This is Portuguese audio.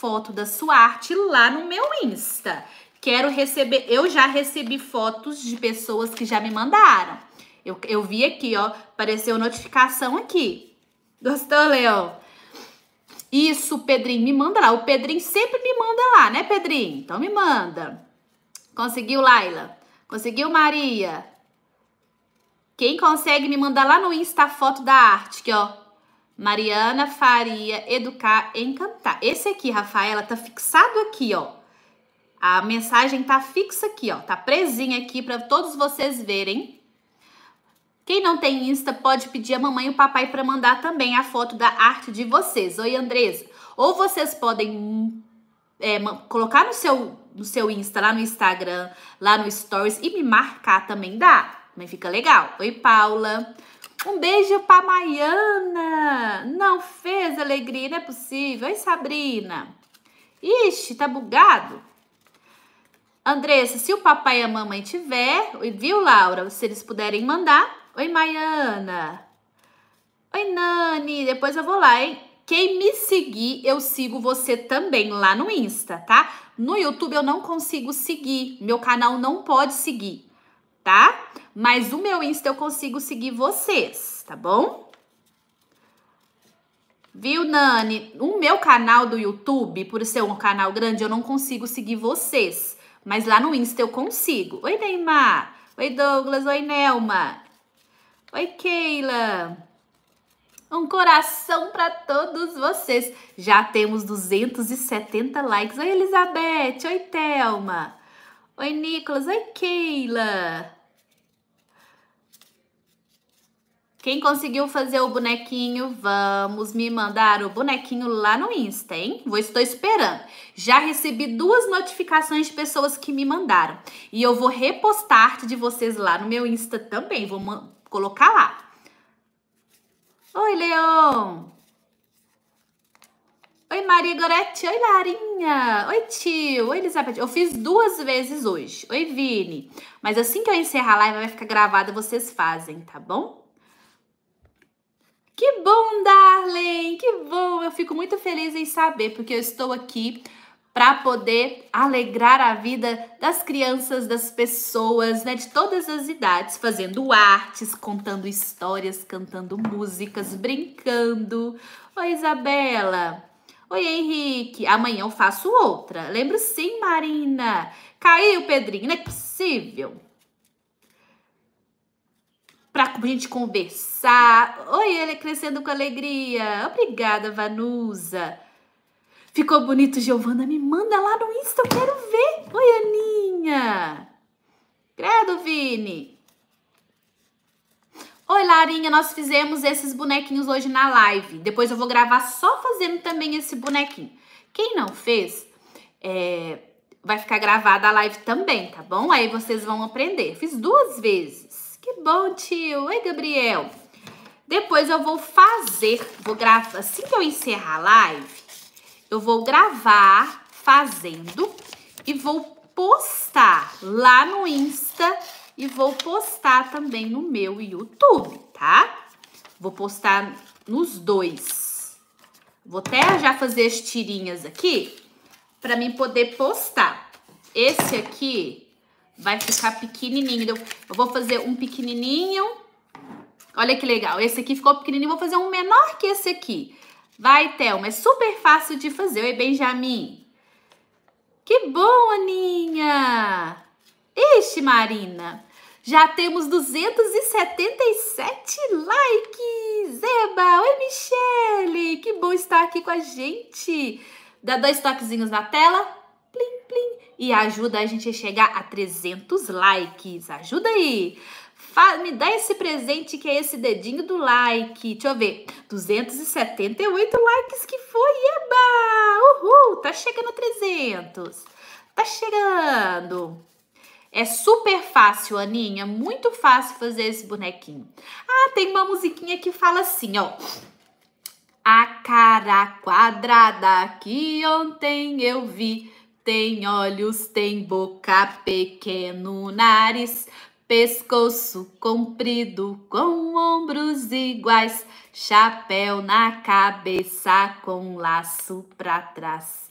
foto da sua arte lá no meu Insta. Quero receber, eu já recebi fotos de pessoas que já me mandaram. Eu, eu vi aqui, ó, apareceu notificação aqui. Gostou, Leão? Isso, Pedrinho, me manda lá. O Pedrinho sempre me manda lá, né, Pedrinho? Então me manda. Conseguiu, Laila? Conseguiu, Maria? Quem consegue me mandar lá no Insta a foto da arte, que ó, Mariana Faria, educar, encantar. Esse aqui, Rafaela, tá fixado aqui, ó. A mensagem tá fixa aqui, ó. Tá presinha aqui para todos vocês verem. Quem não tem Insta pode pedir a mamãe e o papai para mandar também a foto da arte de vocês. Oi, Andresa. Ou vocês podem é, colocar no seu, no seu Insta, lá no Instagram, lá no Stories e me marcar também dá. Também fica legal. Oi, Paula. Um beijo pra Maiana. Não fez alegria, não é possível. Oi, Sabrina. Ixi, tá bugado. Andressa, se o papai e a mamãe tiver, viu, Laura? Se eles puderem mandar. Oi, Maiana. Oi, Nani. Depois eu vou lá, hein? Quem me seguir, eu sigo você também lá no Insta, tá? No YouTube eu não consigo seguir. Meu canal não pode seguir, tá? Mas o meu Insta eu consigo seguir vocês, tá bom? Viu, Nani? O meu canal do YouTube, por ser um canal grande, eu não consigo seguir vocês. Mas lá no Insta eu consigo. Oi, Neymar. Oi, Douglas. Oi, Nelma. Oi, Keila. Um coração para todos vocês. Já temos 270 likes. Oi, Elizabeth. Oi, Thelma. Oi, Nicolas. Oi, Keila. Quem conseguiu fazer o bonequinho, vamos me mandar o bonequinho lá no Insta, hein? Vou estou esperando. Já recebi duas notificações de pessoas que me mandaram. E eu vou repostar arte de vocês lá no meu Insta também. Vou colocar lá. Oi, Leon! Oi, Maria Goretti! Oi, Larinha! Oi, tio! Oi, Elizabeth! Eu fiz duas vezes hoje. Oi, Vini! Mas assim que eu encerrar a live, vai ficar gravada, vocês fazem, tá bom? Que bom, Darlene! Que bom! Eu fico muito feliz em saber, porque eu estou aqui para poder alegrar a vida das crianças, das pessoas, né, de todas as idades, fazendo artes, contando histórias, cantando músicas, brincando. Oi, Isabela. Oi, Henrique. Amanhã eu faço outra. Lembro sim, Marina. Caiu, Pedrinho. Não é possível para a gente conversar. Oi, ele é crescendo com alegria. Obrigada, Vanusa. Ficou bonito, Giovana? Me manda lá no Insta, eu quero ver. Oi, Aninha. Credo, Vini. Oi, Larinha, nós fizemos esses bonequinhos hoje na live. Depois eu vou gravar só fazendo também esse bonequinho. Quem não fez, é, vai ficar gravada a live também, tá bom? Aí vocês vão aprender. Fiz duas vezes. Que bom, tio. Oi, Gabriel. Depois eu vou fazer, vou gravar, assim que eu encerrar a live, eu vou gravar fazendo e vou postar lá no Insta e vou postar também no meu YouTube, tá? Vou postar nos dois. Vou até já fazer as tirinhas aqui para mim poder postar. Esse aqui Vai ficar pequenininho. Então, eu vou fazer um pequenininho. Olha que legal. Esse aqui ficou pequenininho. Vou fazer um menor que esse aqui. Vai, Thelma. É super fácil de fazer. Oi, Benjamin. Que bom, Aninha. Ixi, Marina. Já temos 277 likes. Eba. Oi, Michele. Que bom estar aqui com a gente. Dá dois toquezinhos na tela plim, plim, e ajuda a gente a chegar a 300 likes. Ajuda aí! me dá esse presente que é esse dedinho do like. Deixa eu ver. 278 likes que foi. Eba! Uhul! Tá chegando a 300. Tá chegando. É super fácil, Aninha. Muito fácil fazer esse bonequinho. Ah, tem uma musiquinha que fala assim, ó. A cara quadrada que ontem eu vi tem olhos, tem boca, pequeno nariz, pescoço comprido com ombros iguais, chapéu na cabeça com laço para trás.